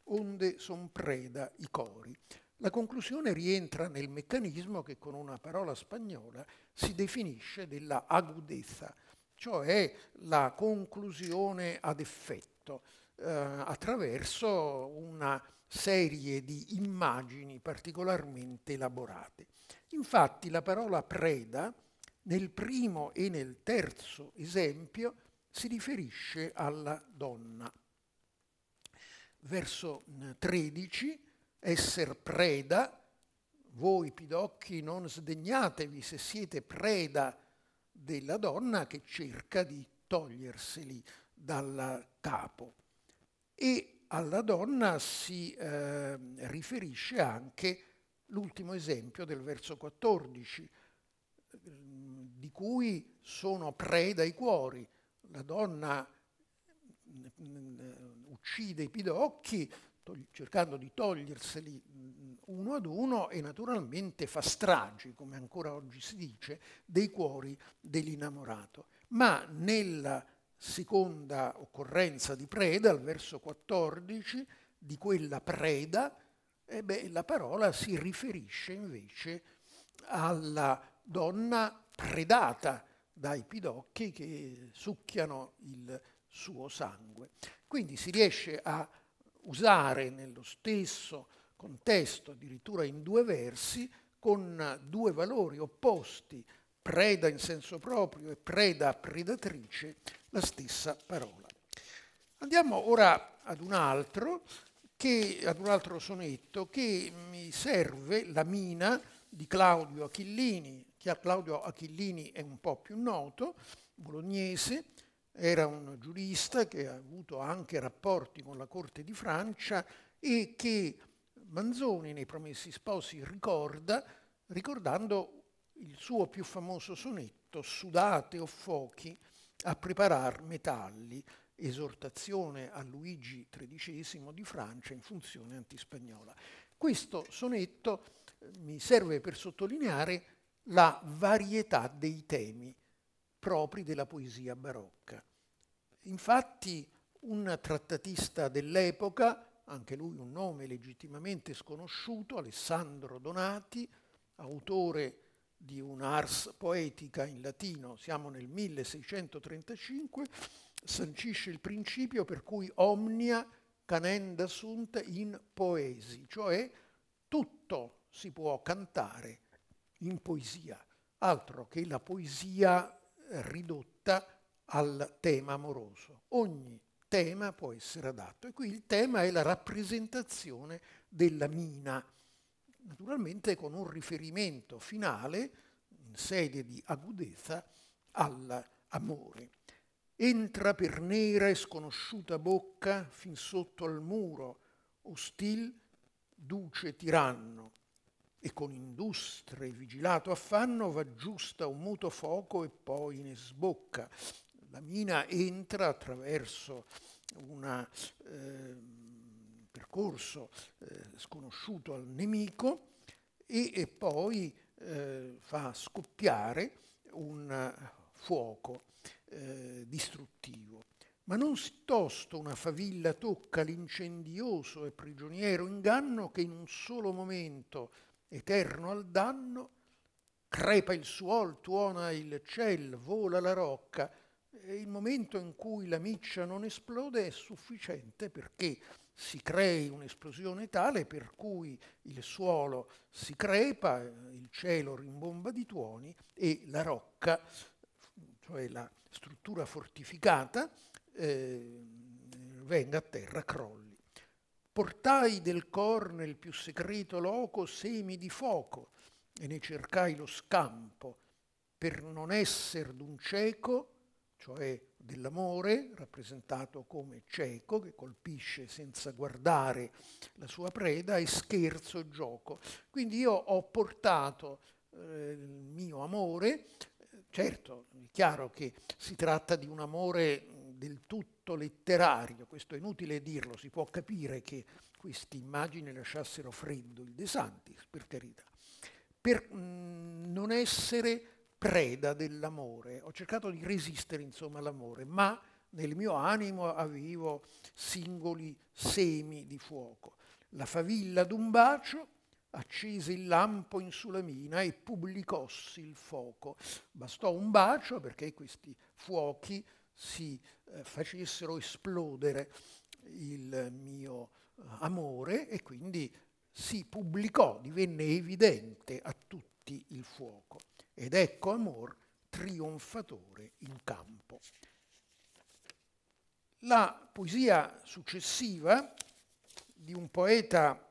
Speaker 2: onde son preda i cori. La conclusione rientra nel meccanismo che con una parola spagnola si definisce della agudezza, cioè la conclusione ad effetto eh, attraverso una serie di immagini particolarmente elaborate. Infatti la parola preda nel primo e nel terzo esempio si riferisce alla donna verso 13, eh, esser preda, voi pidocchi non sdegnatevi se siete preda della donna che cerca di toglierseli dal capo. E alla donna si eh, riferisce anche l'ultimo esempio del verso 14, di cui sono preda i cuori. La donna mm, mm, uccide i pidocchi cercando di toglierseli mm, uno ad uno e naturalmente fa stragi, come ancora oggi si dice, dei cuori dell'innamorato. Ma nella seconda occorrenza di preda, al verso 14, di quella preda, eh beh, la parola si riferisce invece alla donna predata dai pidocchi che succhiano il suo sangue. Quindi si riesce a usare nello stesso contesto, addirittura in due versi, con due valori opposti, preda in senso proprio e preda predatrice, la stessa parola. Andiamo ora ad un altro, che, ad un altro sonetto che mi serve, La mina di Claudio Achillini. che Claudio Achillini è un po' più noto, bolognese, era un giurista che ha avuto anche rapporti con la corte di Francia e che Manzoni nei Promessi Sposi ricorda ricordando il suo più famoso sonetto Sudate o fuochi a preparar metalli, esortazione a Luigi XIII di Francia in funzione antispagnola. Questo sonetto eh, mi serve per sottolineare la varietà dei temi propri della poesia barocca. Infatti un trattatista dell'epoca, anche lui un nome legittimamente sconosciuto, Alessandro Donati, autore di un'ars poetica in latino, siamo nel 1635, sancisce il principio per cui omnia canenda sunt in poesi, cioè tutto si può cantare in poesia, altro che la poesia ridotta al tema amoroso. Ogni tema può essere adatto e qui il tema è la rappresentazione della mina, naturalmente con un riferimento finale in sede di agudezza all'amore. Entra per nera e sconosciuta bocca fin sotto al muro, ostil, duce tiranno, e con industria e vigilato affanno va giusta un muto foco e poi ne sbocca, la mina entra attraverso un eh, percorso eh, sconosciuto al nemico e, e poi eh, fa scoppiare un fuoco eh, distruttivo. Ma non si tosto una favilla tocca l'incendioso e prigioniero inganno che in un solo momento, eterno al danno, crepa il suol, tuona il ciel, vola la rocca, e il momento in cui la miccia non esplode è sufficiente perché si crei un'esplosione tale per cui il suolo si crepa, il cielo rimbomba di tuoni e la rocca, cioè la struttura fortificata, eh, venga a terra, crolli. Portai del cor nel più segreto loco semi di fuoco e ne cercai lo scampo per non esser d'un cieco cioè dell'amore, rappresentato come cieco che colpisce senza guardare la sua preda, e scherzo, gioco. Quindi io ho portato eh, il mio amore, certo, è chiaro che si tratta di un amore del tutto letterario, questo è inutile dirlo, si può capire che queste immagini lasciassero freddo il De Santis, per carità, per mh, non essere preda dell'amore. Ho cercato di resistere, insomma, all'amore, ma nel mio animo avevo singoli semi di fuoco. La favilla d'un bacio accese il lampo in sulla mina e pubblicossi il fuoco. Bastò un bacio perché questi fuochi si eh, facessero esplodere il mio eh, amore e quindi si pubblicò, divenne evidente a tutti il fuoco ed ecco Amor trionfatore in campo. La poesia successiva di un poeta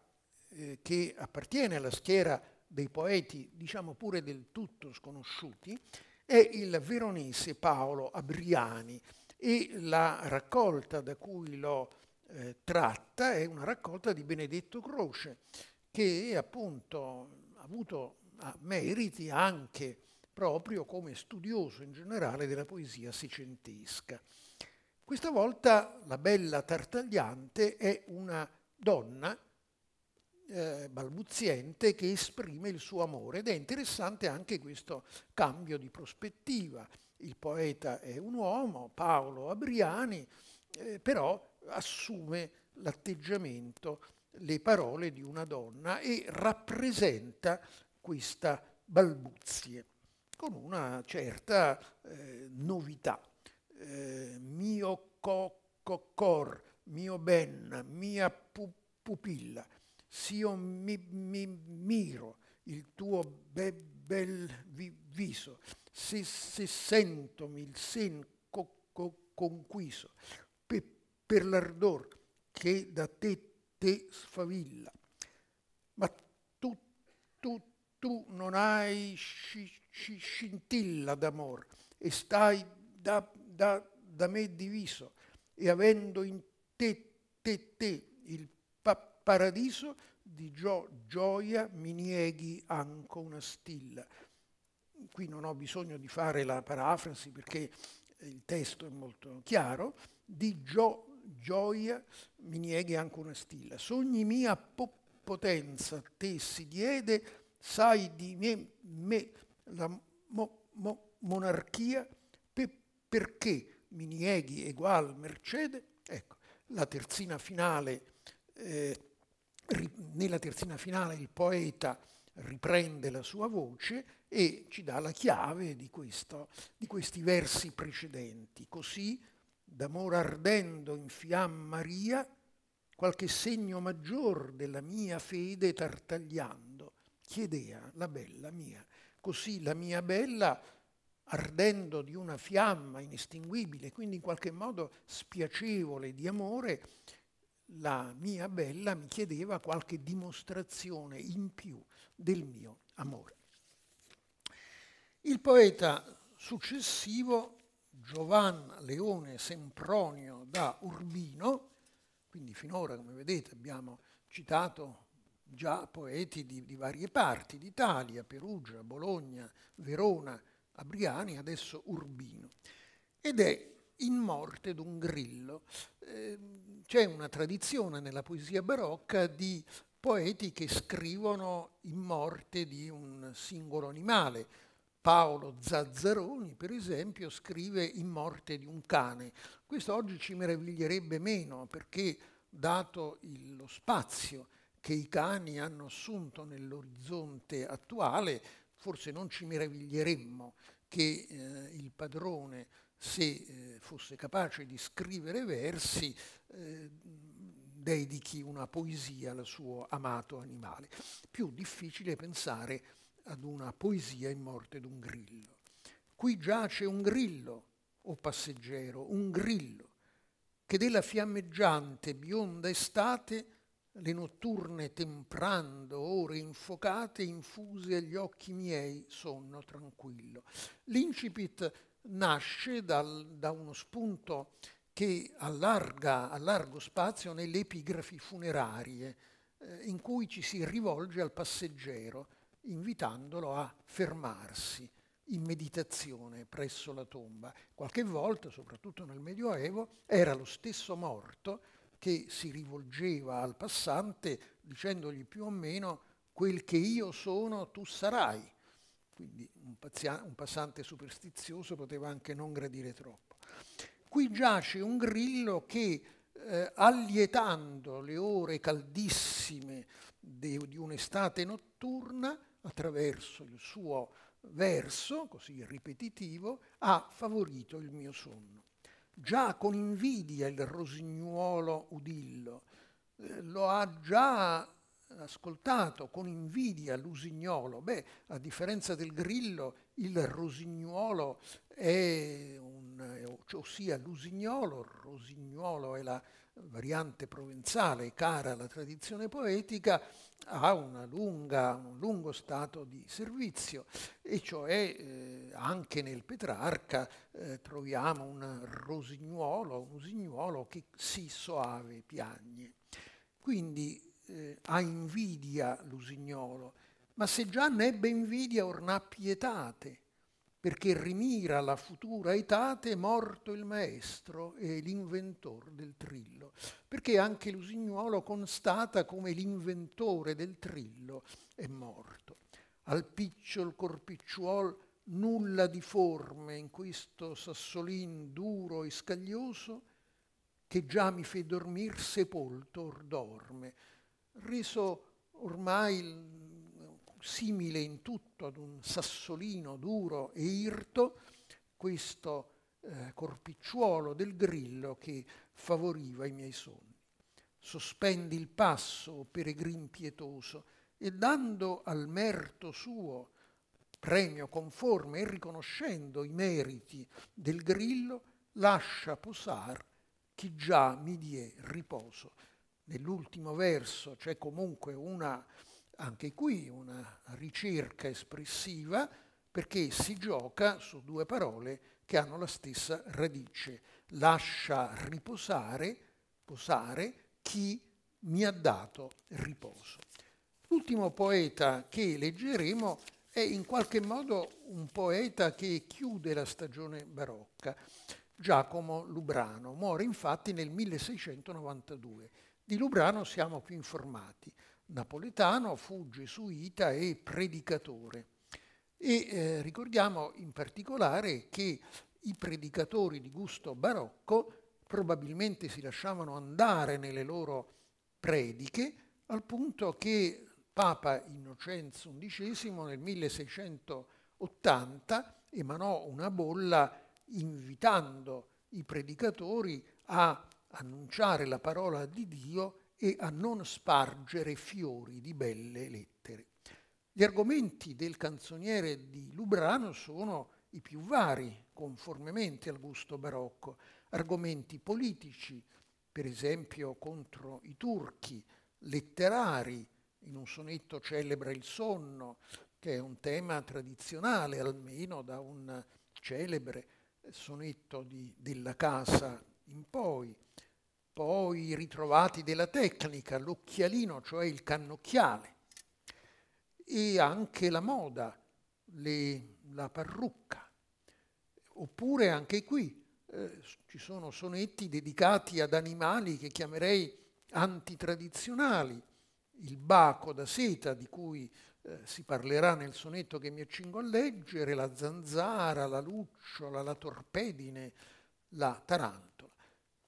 Speaker 2: eh, che appartiene alla schiera dei poeti, diciamo pure del tutto sconosciuti, è il veronese Paolo Abriani e la raccolta da cui lo eh, tratta è una raccolta di Benedetto Croce che appunto ha avuto meriti anche proprio come studioso in generale della poesia secentesca. Questa volta la bella Tartagliante è una donna eh, balbuziente che esprime il suo amore ed è interessante anche questo cambio di prospettiva. Il poeta è un uomo, Paolo Abriani, eh, però assume l'atteggiamento, le parole di una donna e rappresenta questa balbuzie, con una certa eh, novità. Eh, mio cocor, mio ben, mia pu pupilla, s'io mi, mi, miro il tuo be bel vi viso, se, se sentomi il sen co co conquiso, pe per l'ardor che da te te sfavilla. Ma tu, tu, tu non hai scintilla d'amor e stai da, da, da, me diviso e avendo in te, te, te il pa paradiso di gio gioia mi nieghi anco una stilla. Qui non ho bisogno di fare la parafrasi perché il testo è molto chiaro, di gio gioia mi nieghi anche una stilla. Sogni mia potenza te si diede, sai di me, me la mo, mo, monarchia, pe, perché mi nieghi egual mercede? Ecco, la terzina finale, eh, nella terzina finale il poeta riprende la sua voce e ci dà la chiave di, questo, di questi versi precedenti. Così, d'amor ardendo in fiamma Maria, qualche segno maggior della mia fede tartagliando chiedea la bella mia. Così la mia bella, ardendo di una fiamma inestinguibile, quindi in qualche modo spiacevole di amore, la mia bella mi chiedeva qualche dimostrazione in più del mio amore. Il poeta successivo, Giovan Leone Sempronio da Urbino, quindi finora, come vedete, abbiamo citato già poeti di, di varie parti d'Italia, Perugia, Bologna, Verona, Abriani, adesso Urbino. Ed è in morte d'un grillo. Eh, c'è una tradizione nella poesia barocca di poeti che scrivono in morte di un singolo animale. Paolo Zazzaroni, per esempio, scrive in morte di un cane. Questo oggi ci meraviglierebbe meno perché, dato il, lo spazio che i cani hanno assunto nell'orizzonte attuale, forse non ci meraviglieremmo che eh, il padrone, se eh, fosse capace di scrivere versi, eh, dedichi una poesia al suo amato animale. Più difficile pensare ad una poesia in morte d'un grillo. Qui giace un grillo, o passeggero, un grillo, che della fiammeggiante bionda estate le notturne temprando ore infocate infuse agli occhi miei sonno tranquillo. L'incipit nasce dal, da uno spunto che allarga a largo spazio nelle epigrafi funerarie eh, in cui ci si rivolge al passeggero invitandolo a fermarsi in meditazione presso la tomba. Qualche volta, soprattutto nel Medioevo, era lo stesso morto che si rivolgeva al passante dicendogli più o meno quel che io sono tu sarai. Quindi un, un passante superstizioso poteva anche non gradire troppo. Qui giace un grillo che eh, allietando le ore caldissime de, di un'estate notturna attraverso il suo verso, così ripetitivo, ha favorito il mio sonno già con invidia il rosignuolo udillo, eh, lo ha già ascoltato con invidia l'usignolo. Beh, a differenza del grillo, il rosignuolo è un, eh, ossia l'usignolo, il rosignuolo è la variante provenzale cara alla tradizione poetica, ha lunga, un lungo stato di servizio e cioè eh, anche nel Petrarca eh, troviamo un rosignuolo, un usignuolo che si soave piagne. Quindi eh, ha invidia l'usignolo, ma se già ne ebbe invidia orna pietate, perché rimira la futura etate morto il maestro e l'inventor del trillo, perché anche Lusignuolo constata come l'inventore del trillo è morto. Al picciol corpicciuol nulla di forme in questo sassolin duro e scaglioso, che già mi fe dormir sepolto or dorme, reso ormai simile in tutto ad un sassolino duro e irto, questo eh, corpicciuolo del grillo che favoriva i miei sogni. Sospendi il passo, peregrin pietoso, e dando al merto suo premio conforme e riconoscendo i meriti del grillo, lascia posar chi già mi die riposo. Nell'ultimo verso c'è comunque una anche qui una ricerca espressiva perché si gioca su due parole che hanno la stessa radice. Lascia riposare, posare, chi mi ha dato riposo. L'ultimo poeta che leggeremo è in qualche modo un poeta che chiude la stagione barocca. Giacomo Lubrano muore infatti nel 1692. Di Lubrano siamo più informati napoletano, fu gesuita e predicatore. E eh, ricordiamo in particolare che i predicatori di gusto barocco probabilmente si lasciavano andare nelle loro prediche al punto che Papa Innocenzo XI nel 1680 emanò una bolla invitando i predicatori a annunciare la parola di Dio e a non spargere fiori di belle lettere. Gli argomenti del canzoniere di Lubrano sono i più vari, conformemente al gusto barocco, argomenti politici, per esempio contro i turchi, letterari, in un sonetto celebra il sonno, che è un tema tradizionale almeno da un celebre sonetto di, della casa in poi, poi ritrovati della tecnica, l'occhialino, cioè il cannocchiale, e anche la moda, le, la parrucca. Oppure anche qui eh, ci sono sonetti dedicati ad animali che chiamerei antitradizionali, il baco da seta di cui eh, si parlerà nel sonetto che mi accingo a leggere, la zanzara, la lucciola, la torpedine, la taranta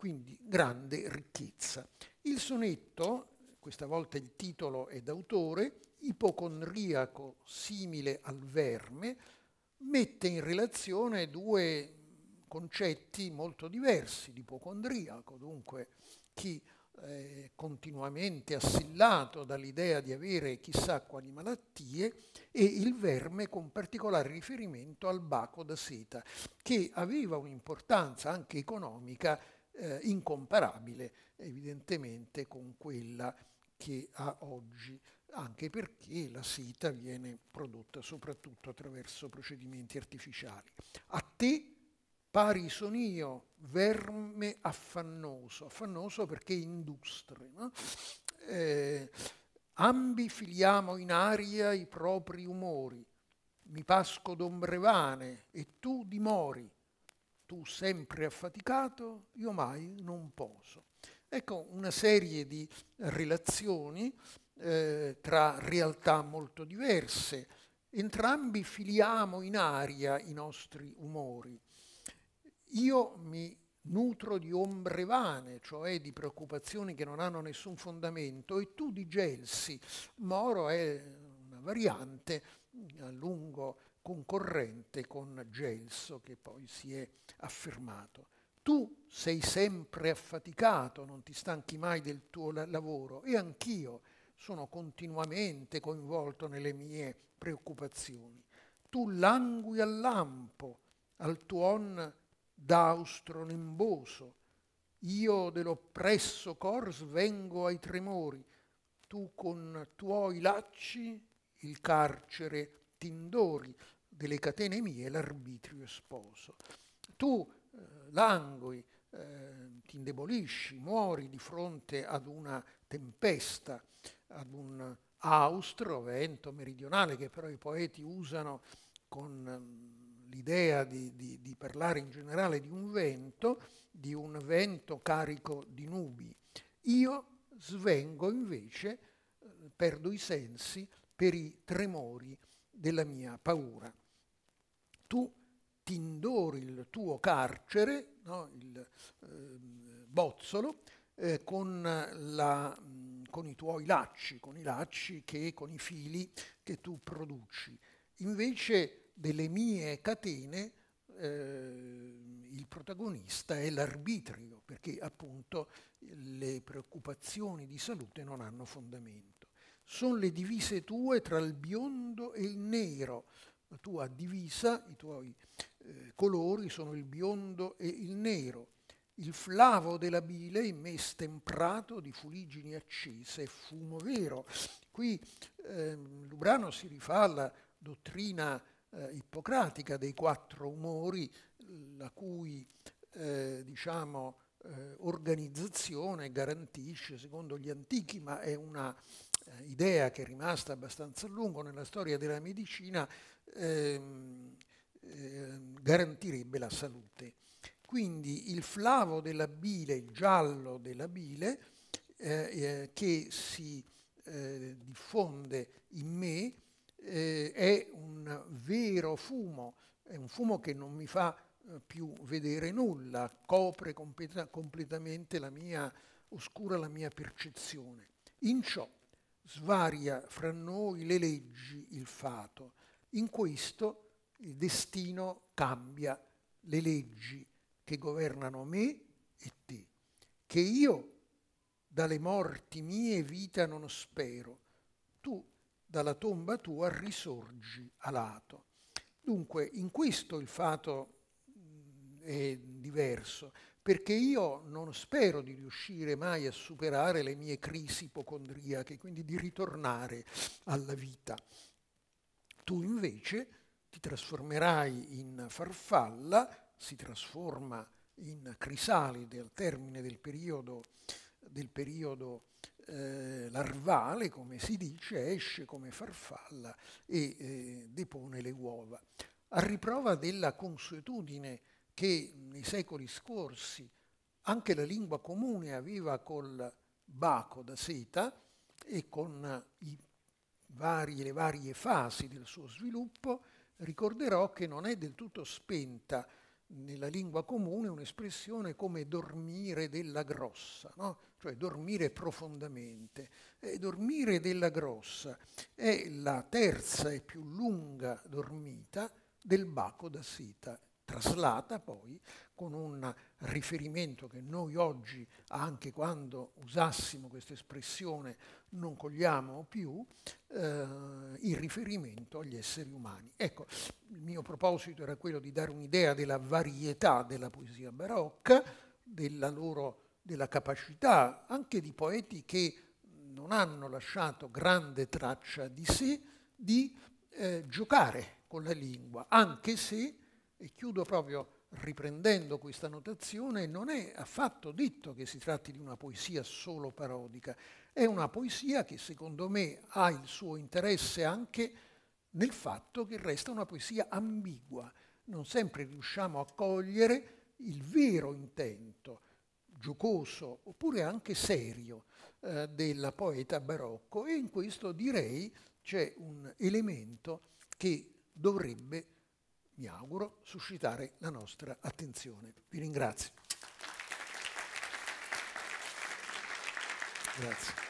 Speaker 2: quindi grande ricchezza. Il sonetto, questa volta il titolo è d'autore, ipocondriaco simile al verme, mette in relazione due concetti molto diversi, l'ipocondriaco, dunque chi eh, continuamente assillato dall'idea di avere chissà quali malattie, e il verme con particolare riferimento al baco da seta, che aveva un'importanza anche economica eh, incomparabile evidentemente con quella che ha oggi, anche perché la seta viene prodotta soprattutto attraverso procedimenti artificiali. A te pari sono io, verme affannoso, affannoso perché industre, no? eh, ambi filiamo in aria i propri umori, mi pasco d'ombre vane e tu dimori, tu sempre affaticato, io mai non poso. Ecco una serie di relazioni eh, tra realtà molto diverse. Entrambi filiamo in aria i nostri umori. Io mi nutro di ombre vane, cioè di preoccupazioni che non hanno nessun fondamento, e tu di gelsi. Moro è una variante a lungo concorrente con Gelso che poi si è affermato. Tu sei sempre affaticato, non ti stanchi mai del tuo lavoro e anch'io sono continuamente coinvolto nelle mie preoccupazioni. Tu langui al lampo, al tuon d'austro nemboso. Io dell'oppresso cor svengo ai tremori. Tu con tuoi lacci il carcere tindori delle catene mie l'arbitrio esposo. Tu eh, langui, eh, ti indebolisci, muori di fronte ad una tempesta, ad un austro vento meridionale che però i poeti usano con mm, l'idea di, di, di, parlare in generale di un vento, di un vento carico di nubi. Io svengo invece, eh, perdo i sensi per i tremori della mia paura. Tu ti indori il tuo carcere, no, il eh, bozzolo, eh, con, la, mh, mm, con, i tuoi lacci, con i lacci che, con i fili che tu produci. Invece delle mie catene eh, il protagonista è l'arbitrio, perché appunto le preoccupazioni di salute non hanno fondamento sono le divise tue tra il biondo e il nero. La tua divisa, i tuoi eh, colori sono il biondo e il nero. Il flavo della bile in me stemprato di fuligini accese e fumo vero. Qui eh, Lubrano si rifà alla dottrina eh, ippocratica dei quattro umori, la cui eh, diciamo, eh, organizzazione garantisce, secondo gli antichi, ma è una idea che è rimasta abbastanza a lungo nella storia della medicina, ehm, ehm, garantirebbe la salute. Quindi il flavo della bile, il giallo della bile, eh, eh, che si eh, diffonde in me, eh, è un vero fumo, è un fumo che non mi fa eh, più vedere nulla, copre completa completamente la mia, oscura la mia percezione. In ciò svaria fra noi le leggi, il fato. In questo il destino cambia le leggi che governano me e te, che io dalle morti mie vita non spero, tu dalla tomba tua risorgi alato. Dunque in questo il fato mm, è diverso perché io non spero di riuscire mai a superare le mie crisi ipocondriache, quindi di ritornare alla vita. Tu invece ti trasformerai in farfalla, si trasforma in crisalide al termine del periodo, del periodo eh, larvale, come si dice, esce come farfalla e eh, depone le uova. A riprova della consuetudine che nei secoli scorsi anche la lingua comune aveva col baco da seta e con vari, le varie fasi del suo sviluppo, ricorderò che non è del tutto spenta nella lingua comune un'espressione come dormire della grossa, no? cioè dormire profondamente. Eh, dormire della grossa è la terza e più lunga dormita del Baco da seta, traslata poi con un riferimento che noi oggi, anche quando usassimo questa espressione, non cogliamo più, eh, il riferimento agli esseri umani. Ecco, il mio proposito era quello di dare un'idea della varietà della poesia barocca, della loro della capacità anche di poeti che non hanno lasciato grande traccia di sé, di eh, giocare con la lingua, anche se e chiudo proprio riprendendo questa notazione, non è affatto detto che si tratti di una poesia solo parodica, è una poesia che secondo me ha il suo interesse anche nel fatto che resta una poesia ambigua, non sempre riusciamo a cogliere il vero intento, giocoso oppure anche serio, eh, della poeta barocco e in questo direi c'è un elemento che dovrebbe mi auguro, suscitare la nostra attenzione. Vi ringrazio. Grazie.